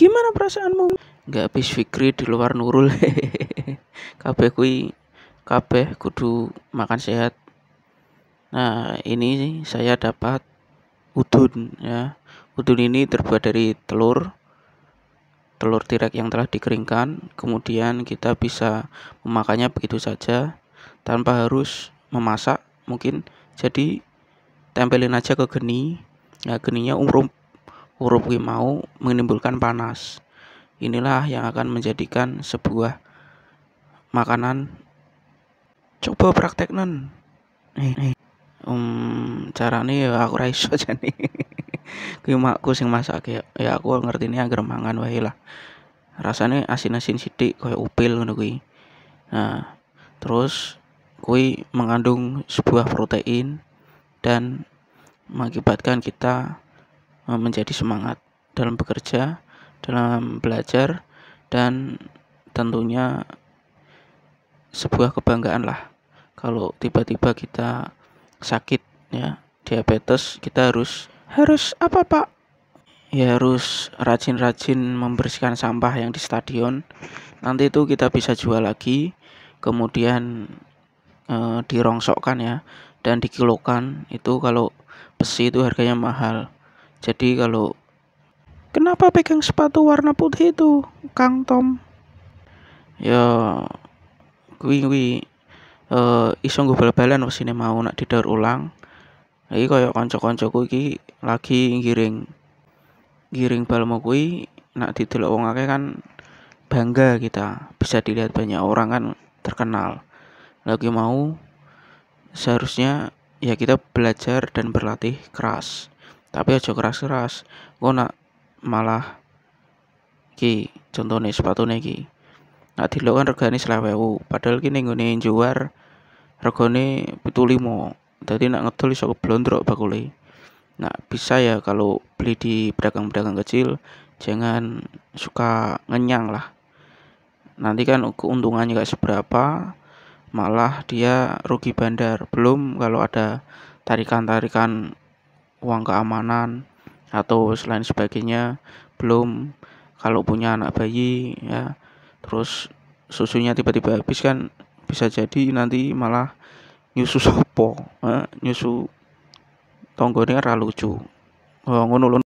Gimana perasaanmu? nggak habis Fikri di luar Nurul. kabeh kui kabeh kudu makan sehat. Nah, ini saya dapat udun ya. Udun ini terbuat dari telur telur tirek yang telah dikeringkan. Kemudian kita bisa memakannya begitu saja tanpa harus memasak mungkin. Jadi tempelin aja ke geni. ya geninya umur Urup mau menimbulkan panas. Inilah yang akan menjadikan sebuah makanan. Coba praktek ini Um, cara nih ya aku raiso aja nih. Kui makku sing masak ya, ya aku ngerti ini agar mangan wae lah. Rasanya asin-asin sidik kayak upil ngono kuwi. Nah, terus kui mengandung sebuah protein dan mengakibatkan kita Eh, menjadi semangat dalam bekerja, dalam belajar, dan tentunya sebuah kebanggaan lah kalau tiba-tiba kita sakit ya diabetes kita harus harus apa pak ya harus rajin-rajin membersihkan sampah yang di stadion nanti itu kita bisa jual lagi kemudian e, dirongsokkan ya dan dikilokan itu kalau besi itu harganya mahal jadi kalau kenapa pegang sepatu warna putih itu, Kang Tom? Ya kui kui uh, eh, iseng nggo bal-balan ini mau nak didaur ulang. Iki kaya kanca-kancaku iki lagi ngiring bal mau kuwi nak didelok wong akeh kan bangga kita bisa dilihat banyak orang kan terkenal lagi mau seharusnya ya kita belajar dan berlatih keras tapi aja keras keras gue nak malah ki contohnya sepatu nih ki nak dilo kan regane selewewu padahal ki nenggone juar regane betul limo tadi nak ngetul iso keblondrok bakule nah bisa ya kalau beli di pedagang-pedagang kecil jangan suka ngenyang lah nanti kan keuntungannya gak seberapa malah dia rugi bandar belum kalau ada tarikan-tarikan uang keamanan atau selain sebagainya belum kalau punya anak bayi ya terus susunya tiba-tiba habis kan bisa jadi nanti malah nyusu sopo eh, nyusu tonggonya kan ralucu lucu oh, ngono